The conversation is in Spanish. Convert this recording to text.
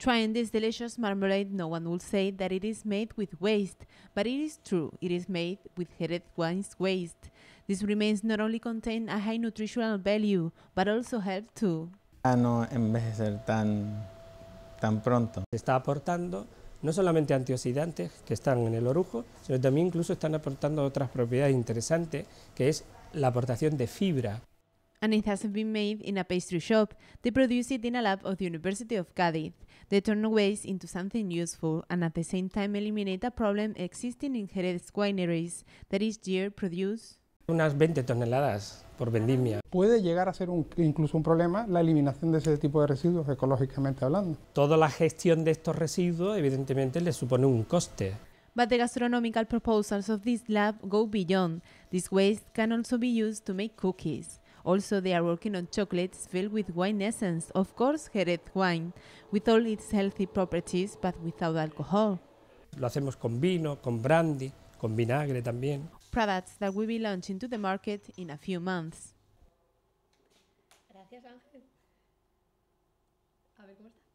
Trying this delicious marmalade, no one will say that it is made with waste, but it is true, it is made with headed wine's waste. These remains not only contain a high nutritional value, but also help to. no envejecer tan, tan pronto. está aportando no solamente antioxidantes que están en el orujo, sino también incluso están aportando otras propiedades interesantes, que es la aportación de fibra and it hasn't been made in a pastry shop. They produce it in a lab of the University of Cadiz. They turn waste into something useful and at the same time eliminate a problem existing in Jerez wineries that each year produce unas 20 toneladas por vendimia. Puede llegar a ser un, incluso un problema la eliminación de ese tipo de residuos ecológicamente hablando. Toda la gestión de estos residuos evidentemente le supone un coste. But the gastronomical proposals of this lab go beyond. This waste can also be used to make cookies. Also, they are working on chocolates filled with wine essence, of course, Jerez wine, with all its healthy properties, but without alcohol. Lo hacemos con vino, con brandy, con vinagre también. Products that will be launched into the market in a few months. Gracias, Ángel. A ver cómo está.